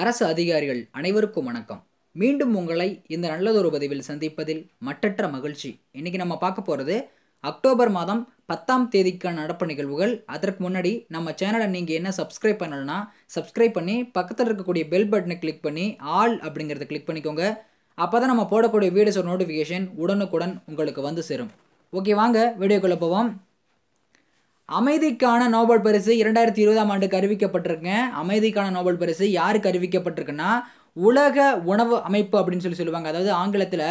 அரசு அதிகாரிகள் அனைவருக்கும் வணக்கம் மீண்டும் உங்களை இந்த நல்லதொரு பதிவில் சந்திப்பதில் மற்றற்ற மகிழ்ச்சி இன்றைக்கி நம்ம பார்க்க போகிறது அக்டோபர் மாதம் பத்தாம் தேதிக்கான நடப்பு நிகழ்வுகள் அதற்கு முன்னாடி நம்ம சேனலை நீங்கள் என்ன சப்ஸ்கிரைப் பண்ணலைன்னா சப்ஸ்கிரைப் பண்ணி பக்கத்தில் இருக்கக்கூடிய பெல் பட்டனை கிளிக் பண்ணி ஆல் அப்படிங்கிறத கிளிக் பண்ணிக்கோங்க அப்போ தான் நம்ம போடக்கூடிய வீடியோஸ் நோட்டிஃபிகேஷன் உடனுக்குடன் உங்களுக்கு வந்து சேரும் ஓகே வாங்க வீடியோக்குள்ளே போவோம் அமைதிக்கான நோபல் பரிசு இரண்டாயிரத்தி இருபதாம் ஆண்டுக்கு அறிவிக்கப்பட்டிருக்குங்க அமைதிக்கான நோபல் பரிசு யாருக்கு அறிவிக்கப்பட்டிருக்குன்னா உலக உணவு அமைப்பு அப்படின்னு சொல்லி சொல்லுவாங்க அதாவது ஆங்கிலத்தில்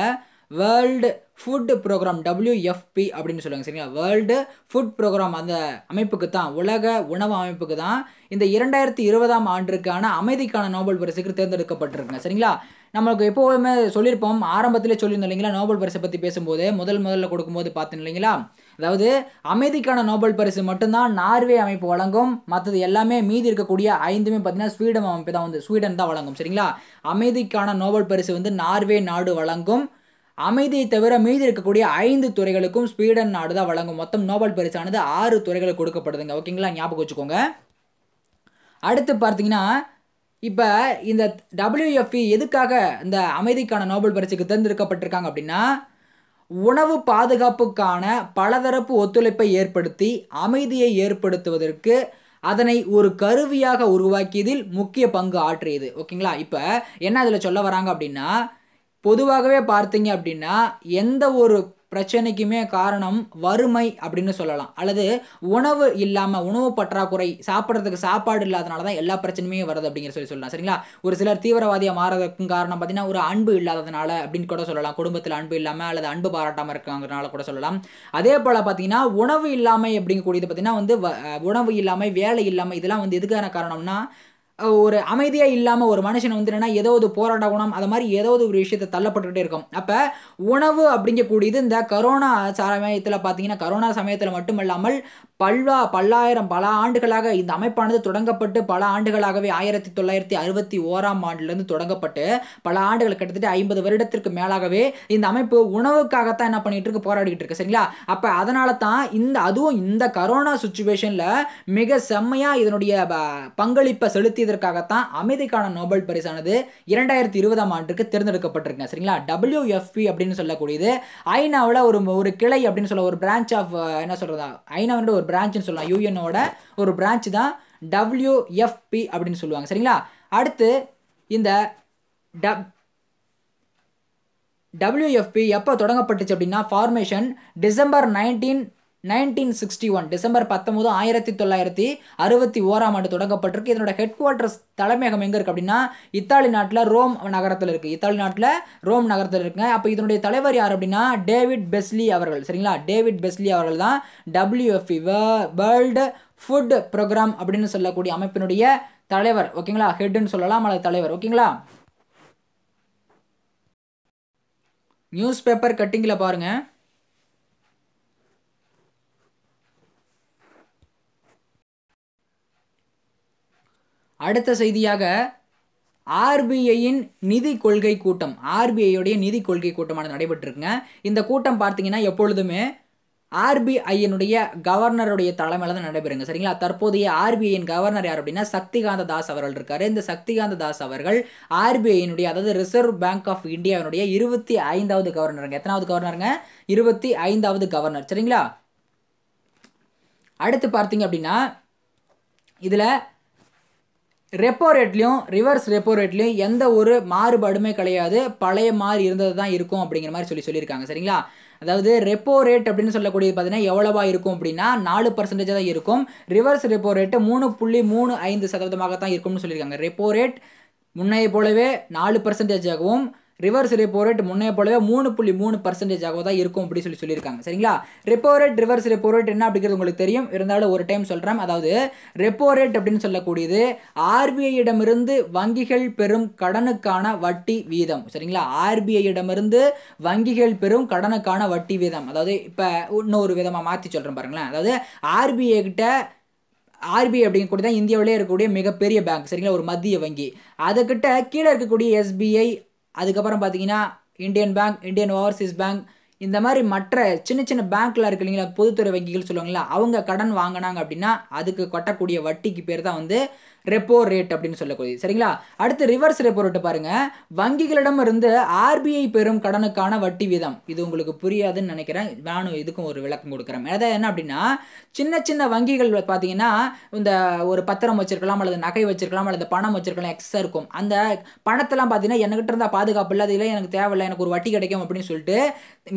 வேர்ல்டு ஃபுட் ப்ரோக்ராம் டபிள்யூஎஃப்பி அப்படின்னு சொல்லுவாங்க சரிங்களா வேர்ல்டு ஃபுட் ப்ரோக்ராம் அந்த அமைப்புக்கு தான் உலக உணவு அமைப்புக்கு தான் இந்த இரண்டாயிரத்தி இருபதாம் ஆண்டிற்கான அமைதிக்கான நோபல் பரிசுக்கு தேர்ந்தெடுக்கப்பட்டிருக்குங்க சரிங்களா நம்மளுக்கு எப்போவுமே சொல்லியிருப்போம் ஆரம்பத்திலே சொல்லியிருந்தோம் இல்லைங்களா நோபல் பரிசை பற்றி பேசும்போது முதல் முதல்ல கொடுக்கும்போது பார்த்தோம் இல்லைங்களா அதாவது அமைதிக்கான நோபல் பரிசு மட்டும்தான் நார்வே அமைப்பு வழங்கும் மற்றது எல்லாமே மீதி இருக்கக்கூடிய ஐந்துமே பார்த்தீங்கன்னா ஸ்வீடன் அமைப்பு தான் வந்து ஸ்வீடன் தான் வழங்கும் சரிங்களா அமைதிக்கான நோபல் பரிசு வந்து நார்வே நாடு வழங்கும் அமைதியை தவிர மீதி இருக்கக்கூடிய ஐந்து துறைகளுக்கும் ஸ்வீடன் நாடு தான் வழங்கும் மொத்தம் நோபல் பரிசானது ஆறு துறைகள் கொடுக்கப்படுதுங்க ஓகேங்களா ஞாபகம் வச்சுக்கோங்க அடுத்து பார்த்தீங்கன்னா இப்போ இந்த டபிள்யூஎஃப்இ e எதுக்காக இந்த அமைதிக்கான நோபல் பரிசுக்கு தேர்ந்தெடுக்கப்பட்டிருக்காங்க அப்படின்னா உணவு பாதுகாப்புக்கான பலதரப்பு ஒத்துழைப்பை ஏற்படுத்தி அமைதியை ஏற்படுத்துவதற்கு அதனை ஒரு கருவியாக உருவாக்கியதில் முக்கிய பங்கு ஆற்றியது ஓகேங்களா இப்போ என்ன அதில் சொல்ல வராங்க அப்படின்னா பொதுவாகவே பார்த்தீங்க அப்படின்னா எந்த ஒரு பிரச்சனைக்குமே காரணம் வறுமை அப்படின்னு சொல்லலாம் அல்லது உணவு இல்லாமல் உணவு பற்றாக்குறை சாப்பிட்றதுக்கு சாப்பாடு இல்லாதனால தான் எல்லா பிரச்சனையுமே வருது அப்படிங்கிற சொல்லி சொல்லலாம் சரிங்களா ஒரு சிலர் தீவிரவாதியாக மாறதுக்கும் காரணம் பார்த்தீங்கன்னா ஒரு அன்பு இல்லாததுனால அப்படின்னு கூட சொல்லலாம் குடும்பத்தில் அன்பு இல்லாமல் அல்லது அன்பு பாராட்டாமல் இருக்காங்கிறனால கூட சொல்லலாம் அதே போல் பார்த்தீங்கன்னா உணவு இல்லாமல் அப்படிங்கக்கூடியது பார்த்தீங்கன்னா வந்து உணவு இல்லாமல் வேலை இல்லாமல் இதெல்லாம் வந்து எதுக்கான காரணம்னா ஒரு அமைதியாக இல்லாமல் ஒரு மனுஷன் வந்து என்னென்னா ஒரு போராட்ட குணம் அது மாதிரி ஏதோ ஒரு விஷயத்தை தள்ளப்பட்டுக்கிட்டே இருக்கும் அப்போ உணவு அப்படிங்கக்கூடியது இந்த கரோனா சமயத்தில் பார்த்தீங்கன்னா கரோனா சமயத்தில் மட்டும் இல்லாமல் பல்வா பல்லாயிரம் பல ஆண்டுகளாக இந்த அமைப்பானது தொடங்கப்பட்டு பல ஆண்டுகளாகவே ஆயிரத்தி தொள்ளாயிரத்தி அறுபத்தி ஓராம் ஆண்டிலிருந்து தொடங்கப்பட்டு பல ஆண்டுகள் கிட்டத்தட்ட ஐம்பது வருடத்திற்கு மேலாகவே இந்த அமைப்பு உணவுக்காகத்தான் என்ன பண்ணிட்டு இருக்கு போராடிக்கிட்டு இருக்கு சரிங்களா அப்போ அதனால தான் இந்த அதுவும் இந்த கரோனா சுச்சுவேஷனில் மிக செம்மையாக இதனுடைய பங்களிப்பை செலுத்தியதற்காகத்தான் அமைதிக்கான நோபல் பரிசானது இரண்டாயிரத்தி இருபதாம் ஆண்டுக்கு தேர்ந்தெடுக்கப்பட்டிருக்கு சரிங்களா டபிள்யூஎஃப்பி அப்படின்னு சொல்லக்கூடியது ஐநாவில் ஒரு ஒரு கிளை அப்படின்னு சொல்ல ஒரு பிரான்ச் ஆஃப் என்ன சொல்கிறதா ஐநாவின்ற ஒரு பிரான்ச்னு சொல்லலாம் யூஎனோட ஒரு பிரான்ச் தான் டபிள்யூஎஃப்பி அப்படின்னு சொல்லுவாங்க சரிங்களா அடுத்து இந்த டப் டபிள்யூஎஃப்பி எப்போ தொடங்கப்பட்டுச்சு அப்படின்னா formation December nineteen nineteen sixty one December பத்தொம்போது ஆயிரத்தி தொள்ளாயிரத்தி அறுபத்தி ஓராம் ஆண்டு தொடங்கப்பட்டிருக்கு இதனோட ஹெட் குவார்ட்டர்ஸ் தலைமையகம் எங்கே இருக்குது அப்படின்னா இத்தாலி நாட்டில் ரோம் நகரத்தில் இருக்குது இத்தாலி நாட்டில் ரோம் நகரத்தில் இருக்குங்க அப்போ இதனுடைய தலைவர் யார் அப்படின்னா டேவிட் பெஸ்லி அவர்கள் சரிங்களா டேவிட் பெஸ்லி அவர்கள் தான் டபிள்யூஎஃப்இ வேர்ல்டு ஃபுட் ப்ரோக்ராம் அப்படின்னு சொல்லக்கூடிய அமைப்பினுடைய தலைவர் ஓகேங்களா ஹெட்னு சொல்லலாம் அல்லது தலைவர் ஓகேங்களா நியூஸ் பேப்பர் கட்டிங்கில் பாருங்கள் அடுத்த செய்தியாக ஆர்பிஐயின் நிதி கொள்கை கூட்டம் ஆர்பிஐயுடைய நிதி கொள்கை கூட்டமானது நடைபெற்றிருக்குங்க இந்த கூட்டம் பார்த்தீங்கன்னா எப்பொழுதுமே ஆர்பிஐயினுடைய கவர்னருடைய தலைமையில் தான் நடைபெறுங்க சரிங்களா தற்போதைய ஆர்பிஐயின் கவர்னர் யார் அப்படின்னா சக்திகாந்த தாஸ் அவர்கள் இருக்காரு இந்த சக்திகாந்த தாஸ் அவர்கள் ஆர்பிஐயினுடைய அதாவது ரிசர்வ் பேங்க் ஆஃப் இந்தியாவினுடைய இருபத்தி ஐந்தாவது கவர்னருங்க எத்தனாவது கவர்னருங்க இருபத்தி ஐந்தாவது கவர்னர் சரிங்களா அடுத்து பார்த்தீங்க அப்படின்னா இதில் ரெப்போ ரேட்லேயும் ரிவர்ஸ் ரெப்போ ரேட்லேயும் எந்த ஒரு மாறுபாடுமே கிடையாது பழைய மாதிரி இருந்தது தான் இருக்கும் அப்படிங்கிற மாதிரி சொல்லி சொல்லியிருக்காங்க சரிங்களா அதாவது ரெப்போ ரேட் அப்படின்னு சொல்லக்கூடியது பார்த்தீங்கன்னா எவ்வளவா இருக்கும் அப்படின்னா நாலு பர்சன்டேஜ் தான் இருக்கும் ரிவர்ஸ் ரெப்போ ரேட்டு மூணு புள்ளி மூணு ஐந்து சதவீதமாக தான் இருக்கும்னு சொல்லியிருக்காங்க ரெப்போ ரேட் முன்னைய போலவே நாலு பர்சன்டேஜாகவும் ரிவர்ஸ் ரெப்போ ரேட் முன்னே போலவே மூணு புள்ளி மூணு பர்சன்டேஜாக தான் இருக்கும் அப்படின்னு சொல்லி சொல்லியிருக்காங்க சரிங்களா repo rate reverse repo rate என்ன அப்படிங்கிறது உங்களுக்கு தெரியும் இருந்தாலும் ஒரு டைம் சொல்கிறேன் அதாவது ரெப்போ ரேட் அப்படின்னு சொல்லக்கூடியது ஆர்பிஐயிடமிருந்து வங்கிகள் பெறும் கடனுக்கான வட்டி வீதம் சரிங்களா ஆர்பிஐயிடமிருந்து வங்கிகள் பெறும் கடனுக்கான வட்டி வீதம் அதாவது இப்போ இன்னொரு விதமாக மாற்றி சொல்கிறேன் பாருங்களேன் அதாவது ஆர்பிஐ கிட்ட ஆர்பிஐ அப்படிங்கக்கூடிய தான் இந்தியாவிலே இருக்கக்கூடிய மிகப்பெரிய பேங்க் சரிங்களா ஒரு மத்திய வங்கி அதுக்கிட்ட கீழே இருக்கக்கூடிய எஸ்பிஐ அதுக்கப்புறம் பார்த்தீங்கன்னா Indian Bank Indian Overseas Bank இந்த மாதிரி மற்ற சின்ன சின்ன பேங்க்கில் இருக்கு இல்லைங்களா பொதுத்துறை வங்கிகள் சொல்லுவாங்களா அவங்க கடன் வாங்கினாங்க அப்படின்னா அதுக்கு கட்டக்கூடிய வட்டிக்கு பேர் தான் வந்து ரெப்போ ரேட் அப்படின்னு சொல்லக்கூடிய சரிங்களா அடுத்து ரிவர்ஸ் ரெப்போ ரேட்டு வங்கிகளிடம் வங்கிகளிடமிருந்து ஆர்பிஐ பெறும் கடனுக்கான வட்டி வீதம் இது உங்களுக்கு புரியாதுன்னு நினைக்கிறேன் நானும் இதுக்கும் ஒரு விளக்கம் கொடுக்குறேன் அதாவது என்ன அப்படின்னா சின்ன சின்ன வங்கிகள் பார்த்தீங்கன்னா இந்த ஒரு பத்திரம் வச்சிருக்கலாம் அல்லது நகை வச்சிருக்கலாம் அல்லது பணம் வச்சிருக்கலாம் எக்ஸஸாக இருக்கும் அந்த பணத்தெல்லாம் பார்த்தீங்கன்னா என்கிட்ட இருந்தால் பாதுகாப்பு இல்லை அதில் எனக்கு தேவையில்லை எனக்கு ஒரு வட்டி கிடைக்கும் அப்படின்னு சொல்லிட்டு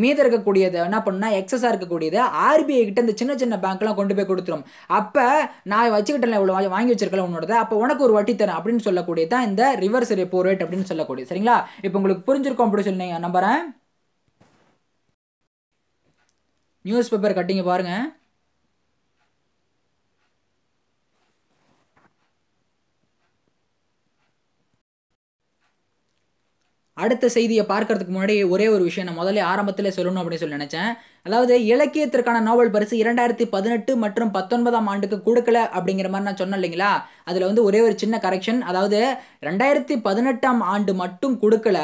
மீத இருக்கக்கூடியது என்ன பண்ணால் எக்ஸஸாக இருக்கக்கூடியது ஆர்பிஐ கிட்ட இந்த சின்ன சின்ன பேங்க்லாம் கொண்டு போய் கொடுத்துரும் அப்போ நான் வச்சுக்கிட்டேன் இவ்வளோ வாங்கி வச்சிருக்கல உன்னோட அப்போ உனக்கு ஒரு வட்டி தரேன் அப்படின்னு சொல்லக்கூடிய தான் இந்த ரிவர்ஸ் ரெப்போ ரேட் அப்படின்னு சொல்லக்கூடிய சரிங்களா இப்போ உங்களுக்கு புரிஞ்சிருக்கும் அப்படின்னு சொல்லி நம்புறேன் நியூஸ் பேப்பர் கட்டிங்க பாருங்கள் அடுத்த செய்தியை பார்க்கறதுக்கு முன்னாடி ஒரே ஒரு விஷயம் நான் முதல்ல ஆரம்பத்தில் சொல்லணும் அப்படின்னு சொல்லி நினச்சேன் அதாவது இலக்கியத்திற்கான நோவல் பரிசு இரண்டாயிரத்தி பதினெட்டு மற்றும் பத்தொன்பதாம் ஆண்டுக்கு கொடுக்கல அப்படிங்கிற மாதிரி நான் சொன்னேன் இல்லைங்களா அதில் வந்து ஒரே ஒரு சின்ன கரெக்ஷன் அதாவது ரெண்டாயிரத்தி பதினெட்டாம் ஆண்டு மட்டும் கொடுக்கல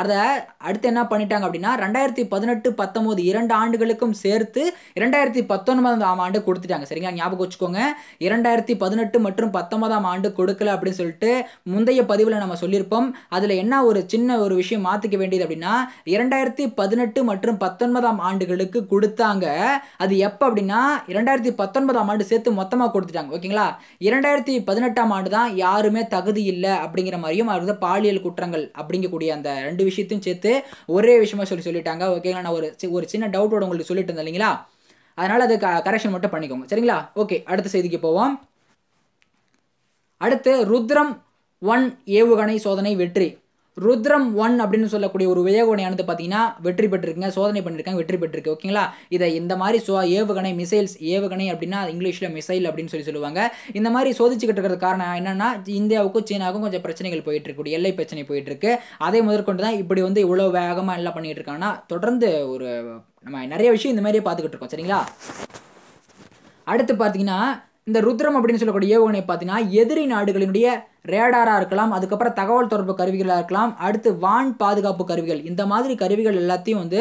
அதை அடுத்து என்ன பண்ணிட்டாங்க அப்படின்னா ரெண்டாயிரத்தி பதினெட்டு பத்தொம்போது இரண்டு ஆண்டுகளுக்கும் சேர்த்து இரண்டாயிரத்தி பத்தொன்பதாம் ஆண்டு கொடுத்துட்டாங்க சரிங்களா ஞாபகம் வச்சுக்கோங்க இரண்டாயிரத்தி பதினெட்டு மற்றும் பத்தொன்பதாம் ஆண்டு கொடுக்கல அப்படின்னு சொல்லிட்டு முந்தைய பதிவில் நம்ம சொல்லியிருப்போம் அதில் என்ன ஒரு சின்ன ஒரு ஒரு விஷயம் மாற்றிக்க வேண்டியது அப்படின்னா இரண்டாயிரத்தி பதினெட்டு மற்றும் பத்தொன்பதாம் ஆண்டுகளுக்கு கொடுத்தாங்க அது எப்போ அப்படின்னா இரண்டாயிரத்தி பத்தொன்பதாம் ஆண்டு சேர்த்து மொத்தமாக கொடுத்துட்டாங்க ஓகேங்களா இரண்டாயிரத்தி பதினெட்டாம் ஆண்டு தான் யாருமே தகுதி இல்லை அப்படிங்கிற மாதிரியும் அவரது பாலியல் குற்றங்கள் அப்படிங்கக்கூடிய அந்த ரெண்டு விஷயத்தையும் சேர்த்து ஒரே விஷயமா சொல்லி சொல்லிட்டாங்க ஓகேங்களா நான் ஒரு ஒரு சின்ன டவுட்டோட உங்களுக்கு சொல்லிட்டு இருந்தேன் இல்லைங்களா அதனால் அது கரெக்ஷன் மட்டும் பண்ணிக்கோங்க சரிங்களா ஓகே அடுத்த செய்திக்கு போவோம் அடுத்து ருத்ரம் ஒன் ஏவுகணை சோதனை வெற்றி ருத்ரம் ஒன் அப்படின்னு சொல்லக்கூடிய ஒரு ஏவுகணையானது பார்த்தீங்கன்னா வெற்றி பெற்றிருக்குங்க சோதனை பண்ணியிருக்காங்க வெற்றி பெற்றிருக்கு ஓகேங்களா இதை இந்த மாதிரி சோ ஏவுகணை மிசைல்ஸ் ஏவுகணை அப்படின்னா இங்கிலீஷில் மிசைல் அப்படின்னு சொல்லி சொல்லுவாங்க இந்த மாதிரி சோதிச்சுக்கிட்டு இருக்கிறது காரணம் என்னென்னா இந்தியாவுக்கும் சீனாவுக்கும் கொஞ்சம் பிரச்சனைகள் போயிட்டு இருக்கக்கூடிய எல்லை பிரச்சனை போயிட்டு இருக்கு அதை முதற்கொண்டு தான் இப்படி வந்து இவ்வளோ வேகமாக எல்லாம் பண்ணிட்டு இருக்காங்கன்னா தொடர்ந்து ஒரு நம்ம நிறைய விஷயம் இந்த மாதிரியே பார்த்துக்கிட்டு இருக்கோம் சரிங்களா அடுத்து பார்த்தீங்கன்னா இந்த ருத்ரம் அப்படின்னு சொல்லக்கூடிய ஏவுகணை பார்த்தீங்கன்னா எதிரி நாடுகளினுடைய ரேடாராக இருக்கலாம் அதுக்கப்புறம் தகவல் தொடர்பு கருவிகளாக இருக்கலாம் அடுத்து வான் பாதுகாப்பு கருவிகள் இந்த மாதிரி கருவிகள் எல்லாத்தையும் வந்து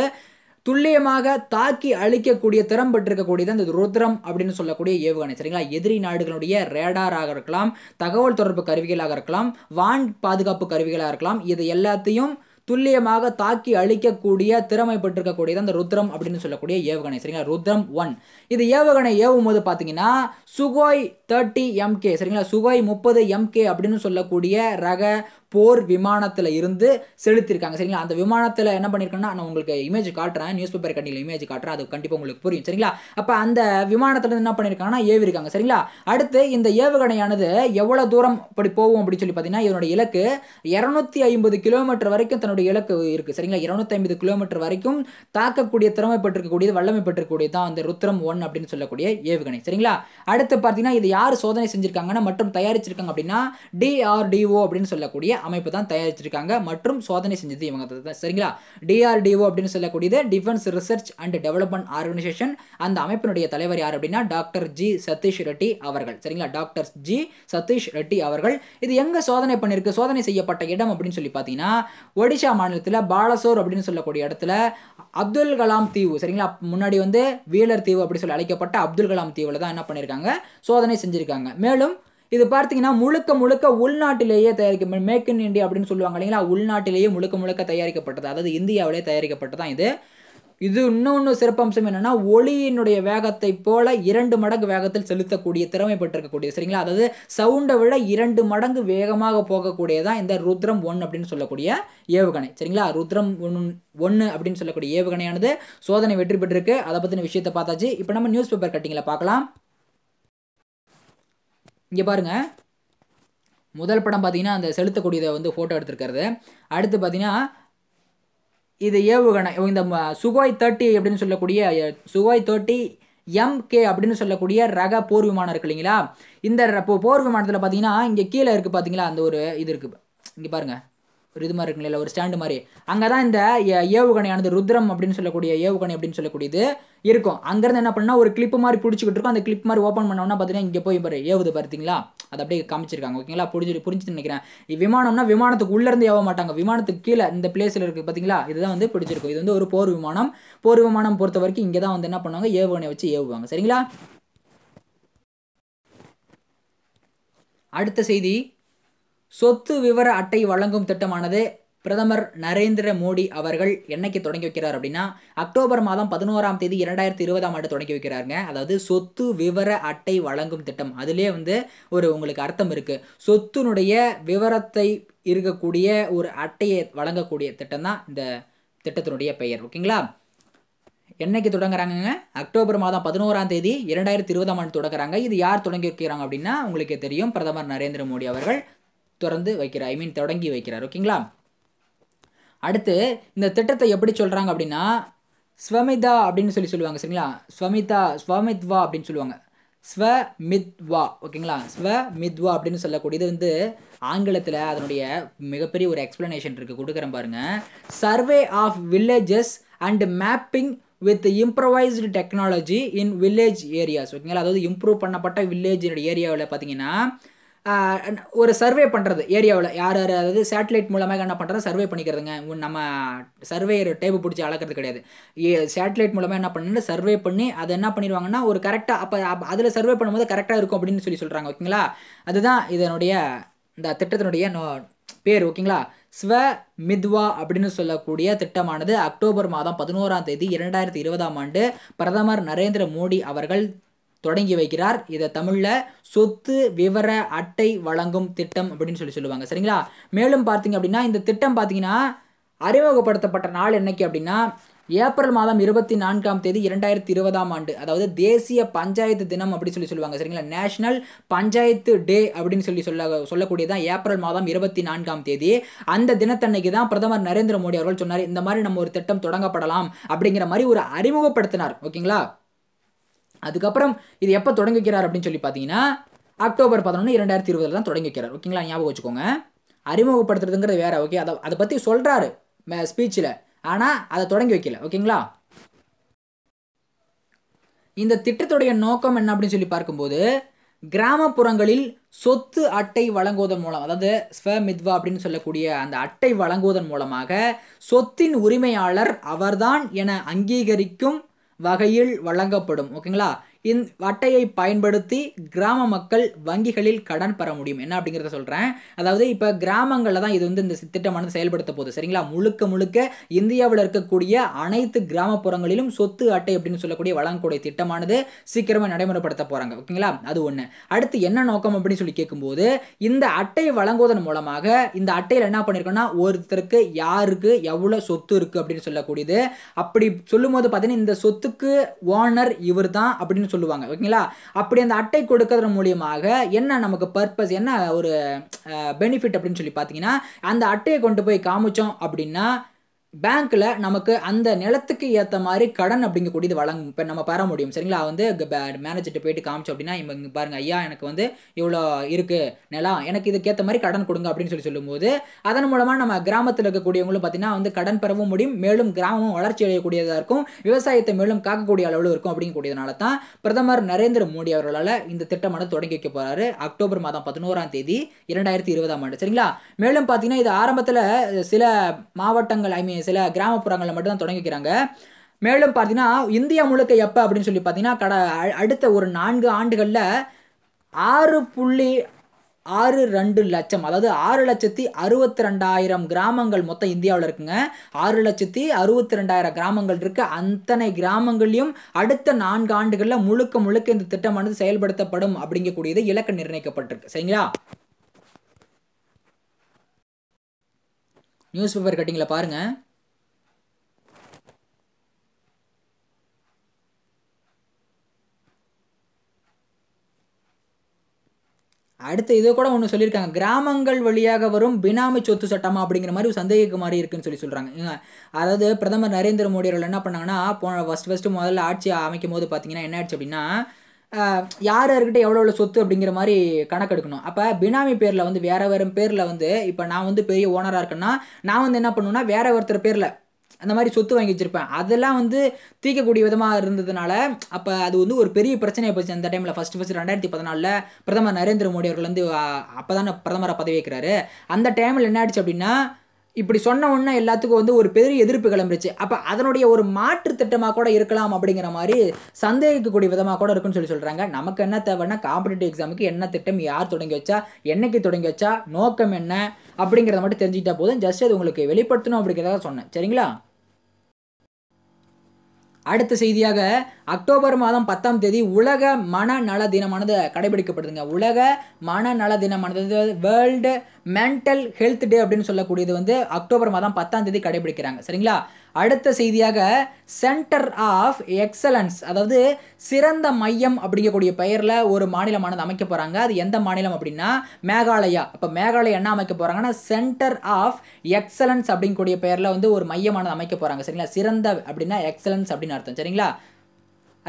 துல்லியமாக தாக்கி அழிக்கக்கூடிய திறம் பெற்றிருக்கக்கூடியது அந்த ருத்ரம் அப்படின்னு சொல்லக்கூடிய ஏவுகணை சரிங்களா எதிரி நாடுகளுடைய ரேடாராக இருக்கலாம் தகவல் தொடர்பு கருவிகளாக இருக்கலாம் வான் பாதுகாப்பு கருவிகளாக இருக்கலாம் இது எல்லாத்தையும் துல்லியமாக தாக்கி அழிக்கக்கூடிய திறமை பெற்றிருக்கக்கூடியது அந்த ருத்ரம் அப்படின்னு சொல்லக்கூடிய ஏவுகணை சரிங்களா ருத்ரம் ஒன் இது ஏவுகணை ஏவும் போது பார்த்தீங்கன்னா சுகோய் தேர்ட்டி எம்கே சரிங்களா சுகோய் முப்பது எம்கே அப்படின்னு சொல்லக்கூடிய ரக போர் விமானத்தில் இருந்து செலுத்திருக்காங்க சரிங்களா அந்த விமானத்தில் என்ன பண்ணியிருக்கேன்னா நான் உங்களுக்கு இமேஜ் காட்டுறேன் நியூஸ் பேப்பர் கண்டியில் இமேஜ் காட்டுறேன் அது கண்டிப்பாக உங்களுக்கு புரியும் சரிங்களா அப்போ அந்த விமானத்தில் என்ன பண்ணியிருக்காங்கன்னா ஏவிருக்காங்க சரிங்களா அடுத்து இந்த ஏவுகணையானது எவ்வளோ தூரம் இப்படி போகும் அப்படின்னு சொல்லி பார்த்தீங்கன்னா இதனுடைய இலக்கு இரநூத்தி ஐம்பது கிலோமீட்டர் வரைக்கும் தன்னுடைய இலக்கு இருக்குது சரிங்களா இரநூத்தி ஐம்பது கிலோமீட்டர் வரைக்கும் தாக்கக்கூடிய திறமை பெற்றிருக்கக்கூடியது வல்லமை பெற்றிருக்கக்கூடியது தான் அந்த ருத்ரம் ஒன் அப்படின்னு சொல்லக்கூடிய ஏவுகணை சரிங்களா அடுத்து பார்த்தீங்கன்னா இது யார் சோதனை செஞ்சுருக்காங்கன்னா மற்றும் தயாரிச்சிருக்காங்க அப்படின்னா டிஆர்டிஓ அப்படின்னு சொல்லக்கூடிய அமைப்பு தான் தயாரிச்சிருக்காங்க மற்றும் சோதனை செஞ்சது இவங்க தான் சரிங்களா டிஆர்டிஓ அப்படின்னு சொல்லக்கூடியது defence research and development organisation அந்த அமைப்பினுடைய தலைவர் யார் அப்படின்னா டாக்டர் ஜி சதீஷ் ரெட்டி அவர்கள் சரிங்களா டாக்டர் ஜி சதீஷ் ரெட்டி அவர்கள் இது எங்கே சோதனை பண்ணியிருக்கு சோதனை செய்யப்பட்ட இடம் அப்படின்னு சொல்லி பார்த்தீங்கன்னா ஒடிஷா மாநிலத்தில் பாலசோர் அப்படின்னு சொல்லக்கூடிய இடத்துல அப்துல் கலாம் தீவு சரிங்களா முன்னாடி வந்து வீலர் தீவு அப்படின்னு சொல்லி அழைக்கப்பட்ட அப்துல் கலாம் தீவில் தான் என்ன பண்ணியிருக்காங்க சோதனை செஞ்சுருக்காங்க மேலும் இது பார்த்தீங்கன்னா முழுக்க முழுக்க உள்நாட்டிலேயே தயாரிக்க மேக் இன் இண்டியா அப்படின்னு சொல்லுவாங்க இல்லைங்களா உள்நாட்டிலேயே முழுக்க முழுக்க தயாரிக்கப்பட்டது அதாவது இந்தியாவிலேயே தயாரிக்கப்பட்டதான் இது இது இன்னொன்று சிறப்பம்சம் என்னென்னா ஒளியினுடைய வேகத்தை போல இரண்டு மடங்கு வேகத்தில் செலுத்தக்கூடிய திறமை பெற்றிருக்கக்கூடிய சரிங்களா அதாவது சவுண்டை விட இரண்டு மடங்கு வேகமாக போகக்கூடியதான் இந்த ருத்ரம் ஒன் அப்படின்னு சொல்லக்கூடிய ஏவுகணை சரிங்களா ருத்ரம் ஒன் ஒன்று அப்படின்னு சொல்லக்கூடிய ஏவுகணையானது சோதனை வெற்றி பெற்றிருக்கு அதை பற்றின விஷயத்தை பார்த்தாச்சு இப்போ நம்ம நியூஸ் பேப்பர் கட்டிங்களை பார்க்கலாம் இங்கே பாருங்கள் முதல் படம் பார்த்தீங்கன்னா அந்த செலுத்தக்கூடியதை வந்து ஃபோட்டோ எடுத்துருக்கிறது அடுத்து பார்த்தீங்கன்னா இது ஏவுகணை இந்த சுகோய் தேர்ட்டி அப்படின்னு சொல்லக்கூடிய சுகோய் தேர்ட்டி எம்கே அப்படின்னு சொல்லக்கூடிய ரக போர் விமானம் இருக்கு இல்லைங்களா இந்த போர் விமானத்தில் பார்த்தீங்கன்னா இங்கே கீழே இருக்குது பார்த்தீங்களா அந்த ஒரு இது இருக்குது இங்கே பாருங்கள் ஒரு இது மாதிரி இருக்குங்களா ஒரு ஸ்டாண்டு மாதிரி அங்கே தான் இந்த ஏவுகணையானது ருத்ரம் அப்படின்னு சொல்லக்கூடிய ஏவுகணை அப்படின்னு சொல்லக்கூடியது இருக்கும் அங்கேருந்து என்ன பண்ணால் ஒரு கிளிப்பு மாதிரி பிடிச்சிக்கிட்டு இருக்கும் அந்த கிளிப் மாதிரி ஓப்பன் பண்ணோம்னா பார்த்தீங்கன்னா இங்கே போய் பாரு ஏவுது பார்த்தீங்களா அது அப்படியே காமிச்சிருக்காங்க ஓகேங்களா புரிஞ்சு புரிஞ்சு நினைக்கிறேன் விமானம்னா விமானத்துக்கு உள்ளேருந்து ஏவ மாட்டாங்க விமானத்துக்கு கீழே இந்த பிளேஸில் இருக்குது பார்த்தீங்களா இதுதான் வந்து பிடிச்சிருக்கும் இது வந்து ஒரு போர் விமானம் போர் விமானம் பொறுத்த வரைக்கும் இங்கே தான் வந்து என்ன பண்ணுவாங்க ஏவுகணை வச்சு ஏவுவாங்க சரிங்களா அடுத்த செய்தி சொத்து விவர அட்டை வழங்கும் திட்டமானது பிரதமர் நரேந்திர மோடி அவர்கள் என்னைக்கு தொடங்கி வைக்கிறார் அப்படின்னா அக்டோபர் மாதம் பதினோராம் தேதி இரண்டாயிரத்தி இருபதாம் ஆண்டு தொடங்கி வைக்கிறாருங்க அதாவது சொத்து விவர அட்டை வழங்கும் திட்டம் அதிலே வந்து ஒரு உங்களுக்கு அர்த்தம் இருக்குது சொத்துனுடைய விவரத்தை இருக்கக்கூடிய ஒரு அட்டையை வழங்கக்கூடிய திட்டம் தான் இந்த திட்டத்தினுடைய பெயர் ஓகேங்களா என்னைக்கு தொடங்குறாங்கங்க அக்டோபர் மாதம் பதினோராம் தேதி இரண்டாயிரத்தி இருபதாம் ஆண்டு தொடங்குறாங்க இது யார் தொடங்கி வைக்கிறாங்க அப்படின்னா உங்களுக்கு தெரியும் பிரதமர் நரேந்திர மோடி அவர்கள் திறந்து வைக்கிறார் ஐ மீன் தொடங்கி வைக்கிறார் ஓகேங்களா அடுத்து இந்த திட்டத்தை எப்படி சொல்கிறாங்க அப்படின்னா ஸ்வமிதா அப்படின்னு சொல்லி சொல்லுவாங்க சரிங்களா ஸ்வமிதா ஸ்வமித்வா அப்படின்னு சொல்லுவாங்க ஸ்வமித்வா ஓகேங்களா ஸ்வமித்வா அப்படின்னு சொல்லக்கூடியது வந்து ஆங்கிலத்தில் அதனுடைய மிகப்பெரிய ஒரு எக்ஸ்பிளனேஷன் இருக்குது கொடுக்குறேன் பாருங்கள் survey of villages and mapping with improvised technology in village areas ஓகேங்களா அதாவது இம்ப்ரூவ் பண்ணப்பட்ட வில்லேஜினுடைய ஏரியாவில் பார்த்தீங்கன்னா ஒரு சர்வே பண்ணுறது ஏரியாவில் யார் யார் அதாவது சேட்டலைட் மூலமாக என்ன பண்ணுறது சர்வே பண்ணிக்கிறதுங்க நம்ம சர்வேயர் டேபு பிடிச்சி அளக்கிறது கிடையாது சேட்டலைட் மூலமாக என்ன பண்ணுறது சர்வே பண்ணி அதை என்ன பண்ணிடுவாங்கன்னா ஒரு கரெக்டாக அப்போ அதில் சர்வே பண்ணும்போது கரெக்டாக இருக்கும் அப்படின்னு சொல்லி சொல்கிறாங்க ஓகேங்களா அதுதான் இதனுடைய இந்த திட்டத்தினுடைய நோ பேர் ஓகேங்களா ஸ்வ மித்வா அப்படின்னு சொல்லக்கூடிய திட்டமானது அக்டோபர் மாதம் பதினோராம் தேதி இரண்டாயிரத்தி இருபதாம் ஆண்டு பிரதமர் நரேந்திர மோடி அவர்கள் தொடங்கி வைக்கிறார் இதை தமிழில் சொத்து விவர அட்டை வழங்கும் திட்டம் அப்படின்னு சொல்லி சொல்லுவாங்க சரிங்களா மேலும் பார்த்தீங்க அப்படின்னா இந்த திட்டம் பார்த்தீங்கன்னா அறிமுகப்படுத்தப்பட்ட நாள் என்னைக்கு அப்படின்னா ஏப்ரல் மாதம் இருபத்தி நான்காம் தேதி இரண்டாயிரத்தி இருபதாம் ஆண்டு அதாவது தேசிய பஞ்சாயத்து தினம் அப்படின்னு சொல்லி சொல்லுவாங்க சரிங்களா நேஷனல் பஞ்சாயத்து டே அப்படின்னு சொல்லி சொல்ல சொல்லக்கூடியதான் ஏப்ரல் மாதம் இருபத்தி நான்காம் தேதி அந்த தினத்தன்னைக்கு தான் பிரதமர் நரேந்திர மோடி அவர்கள் சொன்னார் இந்த மாதிரி நம்ம ஒரு திட்டம் தொடங்கப்படலாம் அப்படிங்கிற மாதிரி ஒரு அறிமுகப்படுத்தினார் ஓகேங்களா அதுக்கப்புறம் இது எப்போ தொடங்கி வைக்கிறார் அப்படின்னு சொல்லி பார்த்தீங்கன்னா அக்டோபர் பதினொன்று இரண்டாயிரத்தி இருபதில் தான் தொடங்கி வைக்கிறார் ஓகேங்களா ஞாபகம் வச்சுக்கோங்க அறிமுகப்படுத்துறதுங்கிறது வேறு ஓகே அதை அதை பற்றி சொல்கிறாரு ஸ்பீச்சில் ஆனால் அதை தொடங்கி வைக்கல ஓகேங்களா இந்த திட்டத்துடைய நோக்கம் என்ன அப்படின்னு சொல்லி பார்க்கும்போது கிராமப்புறங்களில் சொத்து அட்டை வழங்குவதன் மூலம் அதாவது ஸ்வமித்வா அப்படின்னு சொல்லக்கூடிய அந்த அட்டை வழங்குவதன் மூலமாக சொத்தின் உரிமையாளர் அவர்தான் என அங்கீகரிக்கும் வகையில் வழங்கப்படும் ஓகேங்களா இந் அட்டையை பயன்படுத்தி கிராம மக்கள் வங்கிகளில் கடன் பெற முடியும் என்ன அப்படிங்கிறத சொல்கிறேன் அதாவது இப்போ கிராமங்களில் தான் இது வந்து இந்த திட்டமானது செயல்படுத்த போகுது சரிங்களா முழுக்க முழுக்க இந்தியாவில் இருக்கக்கூடிய அனைத்து கிராமப்புறங்களிலும் சொத்து அட்டை அப்படின்னு சொல்லக்கூடிய வழங்கக்கூடிய திட்டமானது சீக்கிரமாக நடைமுறைப்படுத்த போகிறாங்க ஓகேங்களா அது ஒன்று அடுத்து என்ன நோக்கம் அப்படின்னு சொல்லி கேட்கும்போது இந்த அட்டை வழங்குவதன் மூலமாக இந்த அட்டையில் என்ன பண்ணியிருக்கோன்னா ஒருத்தருக்கு யாருக்கு எவ்வளோ சொத்து இருக்குது அப்படின்னு சொல்லக்கூடியது அப்படி சொல்லும்போது பார்த்தீங்கன்னா இந்த சொத்துக்கு ஓனர் இவர் தான் அப்படின்னு சொல்லுவாங்க ஓகேங்களா அப்படி அந்த அட்டை கொடுக்கறது மூலியமாக என்ன நமக்கு பர்பஸ் என்ன ஒரு பெனிஃபிட் அப்படின்னு சொல்லி பார்த்தீங்கன்னா அந்த அட்டையை கொண்டு போய் காமிச்சோம் அப்படின்னா பேங்க்கில் நமக்கு அந்த நிலத்துக்கு ஏற்ற மாதிரி கடன் அப்படிங்கக்கூடியது வழங்க இப்போ நம்ம பெற முடியும் சரிங்களா வந்து மேனேஜர்கிட்ட போயிட்டு காமிச்சோம் அப்படின்னா இவங்க பாருங்கள் ஐயா எனக்கு வந்து இவ்வளோ இருக்குது நிலம் எனக்கு இதுக்கேற்ற மாதிரி கடன் கொடுங்க அப்படின்னு சொல்லி சொல்லும்போது அதன் மூலமாக நம்ம கிராமத்தில் இருக்கக்கூடியவங்களும் பார்த்தீங்கன்னா வந்து கடன் பெறவும் முடியும் மேலும் கிராமமும் வளர்ச்சி அடையக்கூடியதாக இருக்கும் விவசாயத்தை மேலும் காக்கக்கூடிய அளவில் இருக்கும் அப்படிங்கக்கூடியதுனால தான் பிரதமர் நரேந்திர மோடி அவர்களால் இந்த திட்டமான தொடங்கி வைக்க போகிறாரு அக்டோபர் மாதம் பதினோராம் தேதி இரண்டாயிரத்தி இருபதாம் ஆண்டு சரிங்களா மேலும் பார்த்தீங்கன்னா இது ஆரம்பத்தில் சில மாவட்டங்கள் ஐ மீன் சில கிராமப்புறங்களில் மட்டும் தான் தொடங்கி வைக்கிறாங்க மேலும் பார்த்தீங்கன்னா இந்தியா முழுக்க எப்போ அப்படின்னு சொல்லி பார்த்தீங்கன்னா கட அடுத்த ஒரு நான்கு ஆண்டுகளில் ஆறு புள்ளி ஆறு ரெண்டு லட்சம் அதாவது ஆறு லட்சத்தி அறுபத்தி ரெண்டாயிரம் கிராமங்கள் மொத்தம் இந்தியாவில் இருக்குங்க ஆறு லட்சத்தி அறுபத்தி ரெண்டாயிரம் கிராமங்கள் இருக்குது அத்தனை கிராமங்களையும் அடுத்த நான்கு ஆண்டுகளில் முழுக்க முழுக்க இந்த திட்டமானது செயல்படுத்தப்படும் அப்படிங்கக்கூடியது இலக்கு நிர்ணயிக்கப்பட்டிருக்கு சரிங்களா நியூஸ் பேப்பர் கட்டிங்கில் பாருங்கள் அடுத்து இதை கூட ஒன்று சொல்லியிருக்காங்க கிராமங்கள் வழியாக வரும் பினாமி சொத்து சட்டமா அப்படிங்கிற மாதிரி ஒரு சந்தேகிக்க மாதிரி இருக்குன்னு சொல்லி சொல்கிறாங்க அதாவது பிரதமர் நரேந்திர மோடி அவர்கள் என்ன பண்ணாங்கன்னா போன ஃபஸ்ட் ஃபஸ்ட்டு முதல்ல ஆட்சி அமைக்கும் போது பார்த்தீங்கன்னா என்ன ஆச்சு அப்படின்னா யார் யார்கிட்ட எவ்வளோ எவ்வளோ சொத்து அப்படிங்கிற மாதிரி கணக்கெடுக்கணும் அப்போ பினாமி பேரில் வந்து வேறு வேறு பேரில் வந்து இப்போ நான் வந்து பெரிய ஓனராக இருக்கேன்னா நான் வந்து என்ன பண்ணுவேன்னா வேறு ஒருத்தர் பேரில் அந்த மாதிரி சொத்து வாங்கி வச்சுருப்பேன் அதெல்லாம் வந்து தீக்கக்கூடிய விதமாக இருந்ததுனால அப்போ அது வந்து ஒரு பெரிய பிரச்சனையை போச்சு அந்த டைமில் ஃபஸ்ட்டு ஃபஸ்ட்டு ரெண்டாயிரத்தி பதினாலில் பிரதமர் நரேந்திர மோடி அவர்கள் வந்து அப்போ தானே பிரதமராக பதவி வைக்கிறாரு அந்த டைமில் என்ன ஆயிடுச்சு அப்படின்னா இப்படி சொன்ன உடனே எல்லாத்துக்கும் வந்து ஒரு பெரிய எதிர்ப்பு கிளம்பிடுச்சு அப்போ அதனுடைய ஒரு மாற்று திட்டமாக கூட இருக்கலாம் அப்படிங்கிற மாதிரி சந்தேகிக்கக்கூடிய விதமாக கூட இருக்குன்னு சொல்லி சொல்கிறாங்க நமக்கு என்ன தேவைன்னா காம்படிட்டிவ் எக்ஸாமுக்கு என்ன திட்டம் யார் தொடங்கி வச்சா என்னைக்கு தொடங்கி வச்சா நோக்கம் என்ன அப்படிங்கிறத மட்டும் தெரிஞ்சுக்கிட்டா போதும் ஜஸ்ட் அது உங்களுக்கு வெளிப்படுத்தணும் அப்படிங்கிறதாக சொன்னேன் சரிங்களா அடுத்த செய்தியாக அக்டோபர் மாதம் பத்தாம் தேதி உலக மனநல தினமானது கடைபிடிக்கப்படுதுங்க உலக மனநல தினமானது வேர்ல்டு மென்டல் ஹெல்த் டே அப்படின்னு சொல்லக்கூடியது வந்து அக்டோபர் மாதம் பத்தாம் தேதி கடைபிடிக்கிறாங்க சரிங்களா அடுத்த செய்தியாக சென்டர் ஆஃப் எக்ஸலன்ஸ் அதாவது சிறந்த மையம் அப்படிங்கக்கூடிய பெயரில் ஒரு மாநிலமானது அமைக்க போகிறாங்க அது எந்த மாநிலம் அப்படின்னா மேகாலயா இப்போ மேகாலயா என்ன அமைக்க போகிறாங்கன்னா சென்டர் ஆஃப் எக்ஸலன்ஸ் அப்படிங்கக்கூடிய பெயரில் வந்து ஒரு மையமானது அமைக்க போகிறாங்க சரிங்களா சிறந்த அப்படின்னா எக்ஸலன்ஸ் அப்படின்னு அர்த்தம் சரிங்களா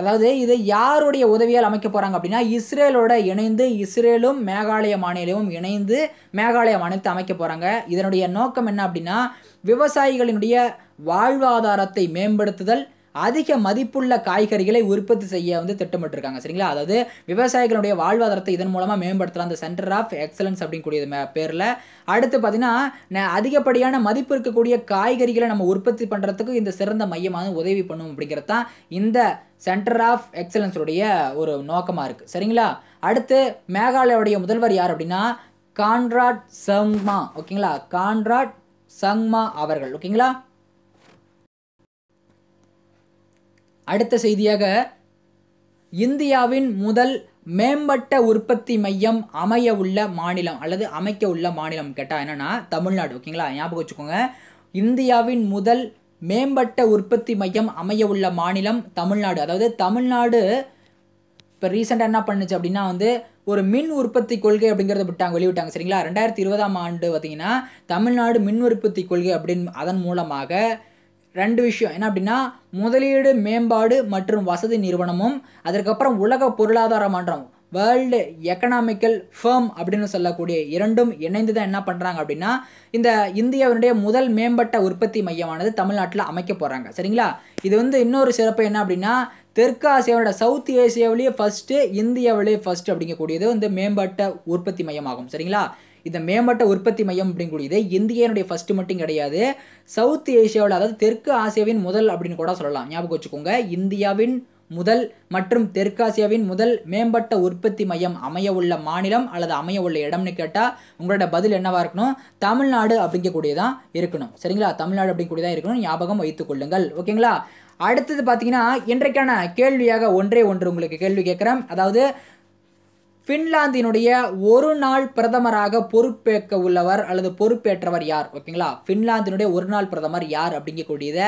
அதாவது இதை யாருடைய உதவியால் அமைக்க போகிறாங்க அப்படின்னா இஸ்ரேலோட இணைந்து இஸ்ரேலும் மேகாலய மாநிலமும் இணைந்து மேகாலய மாநிலத்தை அமைக்க போகிறாங்க இதனுடைய நோக்கம் என்ன அப்படின்னா விவசாயிகளினுடைய வாழ்வாதாரத்தை மேம்படுத்துதல் அதிக மதிப்புள்ள காய்கறிகளை உற்பத்தி செய்ய வந்து திட்டமிட்டிருக்காங்க சரிங்களா அதாவது விவசாயிகளுடைய வாழ்வாதாரத்தை இதன் மூலமாக மேம்படுத்தலாம் அந்த சென்டர் ஆஃப் எக்ஸலன்ஸ் அப்படிங்கக்கூடிய பேரில் அடுத்து பார்த்தீங்கன்னா அதிகப்படியான மதிப்பு இருக்கக்கூடிய காய்கறிகளை நம்ம உற்பத்தி பண்ணுறதுக்கு இந்த சிறந்த மையமாக உதவி பண்ணும் அப்படிங்கிறது தான் இந்த சென்டர் ஆஃப் எக்ஸலன்ஸுடைய ஒரு நோக்கமாக இருக்குது சரிங்களா அடுத்து மேகாலயாவுடைய முதல்வர் யார் அப்படின்னா கான்ராட் சங்மா ஓகேங்களா கான்ராட் சங்மா அவர்கள் ஓகேங்களா அடுத்த செய்தியாக இந்தியாவின் முதல் மேம்பட்ட உற்பத்தி மையம் அமைய உள்ள மாநிலம் அல்லது அமைக்க உள்ள மாநிலம் கேட்டால் என்னென்னா தமிழ்நாடு ஓகேங்களா ஞாபகம் வச்சுக்கோங்க இந்தியாவின் முதல் மேம்பட்ட உற்பத்தி மையம் அமைய உள்ள மாநிலம் தமிழ்நாடு அதாவது தமிழ்நாடு இப்போ ரீசெண்டாக என்ன பண்ணுச்சு அப்படின்னா வந்து ஒரு மின் உற்பத்தி கொள்கை அப்படிங்கிறத விட்டாங்க வெளியிட்டாங்க சரிங்களா ரெண்டாயிரத்தி இருபதாம் ஆண்டு பார்த்திங்கன்னா தமிழ்நாடு மின் உற்பத்தி கொள்கை அப்படின்னு அதன் மூலமாக ரெண்டு விஷயம் என்ன அப்படின்னா முதலீடு மேம்பாடு மற்றும் வசதி நிறுவனமும் அதற்கப்புறம் உலக பொருளாதார மன்றம் வேர்ல்டு எக்கனாமிக்கல் ஃபேம் அப்படின்னு சொல்லக்கூடிய இரண்டும் இணைந்து தான் என்ன பண்ணுறாங்க அப்படின்னா இந்த இந்தியாவினுடைய முதல் மேம்பட்ட உற்பத்தி மையமானது தமிழ்நாட்டில் அமைக்க போகிறாங்க சரிங்களா இது வந்து இன்னொரு சிறப்பு என்ன அப்படின்னா தெற்கு ஆசியாவோட சவுத் ஏசியாவிலேயே ஃபஸ்ட்டு இந்தியாவிலேயே ஃபஸ்ட்டு அப்படிங்கக்கூடியது வந்து மேம்பட்ட உற்பத்தி மையமாகும் சரிங்களா இந்த மேம்பட்ட உற்பத்தி மையம் அப்படிங்கக்கூடியது இந்தியனுடைய ஃபர்ஸ்ட் மட்டும் கிடையாது சவுத் ஏஷியாவில் அதாவது தெற்கு ஆசியாவின் முதல் அப்படின்னு கூட சொல்லலாம் ஞாபகம் வச்சுக்கோங்க இந்தியாவின் முதல் மற்றும் தெற்காசியாவின் முதல் மேம்பட்ட உற்பத்தி மையம் அமைய உள்ள மாநிலம் அல்லது அமைய உள்ள இடம்னு கேட்டால் உங்களோட பதில் என்னவாக இருக்கணும் தமிழ்நாடு அப்படிங்கக்கூடியதான் இருக்கணும் சரிங்களா தமிழ்நாடு அப்படிங்கக்கூடியதான் இருக்கணும் ஞாபகம் வைத்துக் கொள்ளுங்கள் ஓகேங்களா அடுத்தது பார்த்தீங்கன்னா இன்றைக்கான கேள்வியாக ஒன்றே ஒன்று உங்களுக்கு கேள்வி கேட்குறேன் அதாவது ஃபின்லாந்தினுடைய ஒரு நாள் பிரதமராக பொறுப்பேற்க உள்ளவர் அல்லது பொறுப்பேற்றவர் யார் ஓகேங்களா ஃபின்லாந்தினுடைய ஒரு நாள் பிரதமர் யார் அப்படிங்கக்கூடியத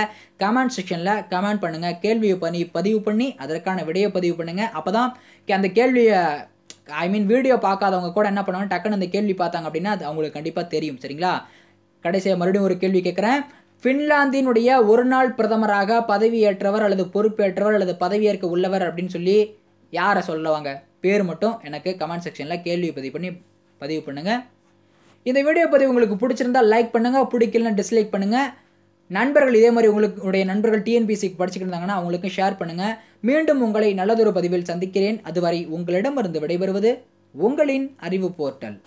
கமெண்ட் செக்ஷனில் கமெண்ட் பண்ணுங்கள் கேள்வியை பண்ணி பதிவு பண்ணி அதற்கான விடையை பதிவு பண்ணுங்கள் அப்போ தான் அந்த கேள்வியை ஐ மீன் வீடியோ பார்க்காதவங்க கூட என்ன பண்ணுவாங்க டக்குன்னு அந்த கேள்வி பார்த்தாங்க அப்படின்னா அது அவங்களுக்கு கண்டிப்பாக தெரியும் சரிங்களா கடைசியாக மறுபடியும் ஒரு கேள்வி கேட்குறேன் ஃபின்லாந்தினுடைய ஒரு நாள் பிரதமராக பதவியேற்றவர் அல்லது பொறுப்பேற்றவர் அல்லது பதவியேற்க உள்ளவர் அப்படின்னு சொல்லி யாரை சொல்லுவாங்க பேர் மட்டும் எனக்கு கமெண்ட் செக்ஷனில் கேள்வி பதிவு பண்ணி பதிவு பண்ணுங்கள் இந்த வீடியோ பதிவு உங்களுக்கு பிடிச்சிருந்தால் லைக் பண்ணுங்கள் பிடிக்கலன்னா டிஸ்லைக் பண்ணுங்கள் நண்பர்கள் இதே மாதிரி உங்களுக்கு உடைய நண்பர்கள் டிஎன்பிசிக்கு படிச்சுக்கிட்டு இருந்தாங்கன்னா அவங்களுக்கும் ஷேர் பண்ணுங்கள் மீண்டும் உங்களை நல்லதொரு பதிவில் சந்திக்கிறேன் அதுவரை உங்களிடமிருந்து விடைபெறுவது உங்களின் அறிவு போர்ட்டல்